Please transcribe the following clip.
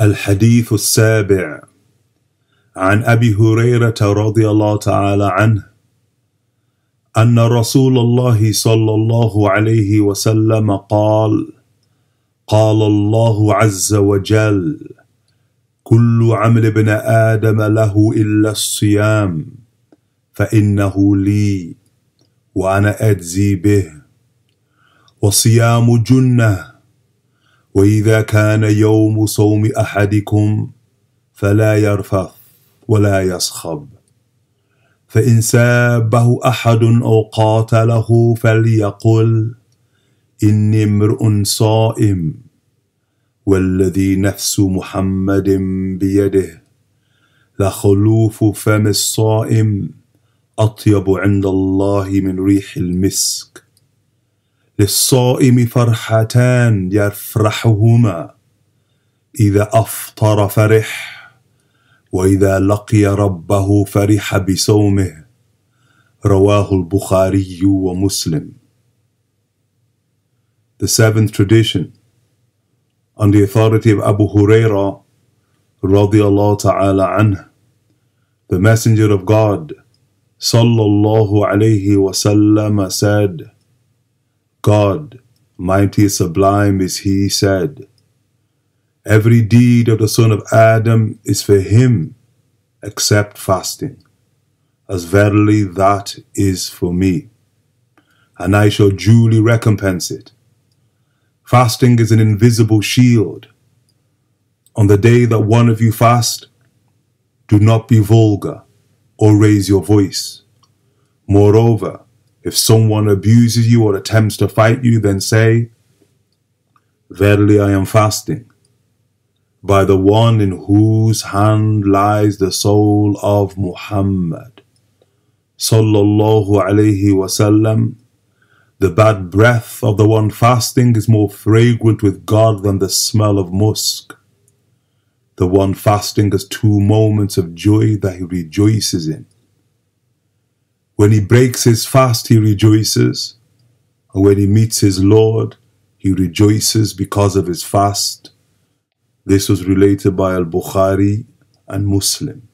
الحديث السابع عن ابي هريره رضي الله تعالى عنه ان رسول الله صلى الله عليه وسلم قال قال الله عز وجل كل عمل ابن ادم له الا الصيام فانه لي وانا اجزي به وصيام جنه وإذا كان يوم صوم أحدكم فلا يرفث ولا يصخب فإن سابه أحد أو قاتله فليقل إني امرؤ صائم والذي نفس محمد بيده لخلوف فم الصائم أطيب عند الله من ريح المسك للصائم فرحتان يفرحهما اذا افطر فرح واذا لقي ربه فرح بصومه رواه البخاري ومسلم The seventh tradition on the authority of Abu Huraira رضي الله تعالى عنه the messenger of God صلى الله عليه وسلم said God, mighty and sublime is he said. Every deed of the son of Adam is for him, except fasting, as verily that is for me, and I shall duly recompense it. Fasting is an invisible shield. On the day that one of you fast, do not be vulgar or raise your voice. Moreover, if someone abuses you or attempts to fight you, then say, Verily I am fasting. By the one in whose hand lies the soul of Muhammad. Sallallahu alayhi wasallam. The bad breath of the one fasting is more fragrant with God than the smell of musk. The one fasting has two moments of joy that he rejoices in when he breaks his fast, he rejoices. And when he meets his Lord, he rejoices because of his fast. This was related by Al Bukhari and Muslim.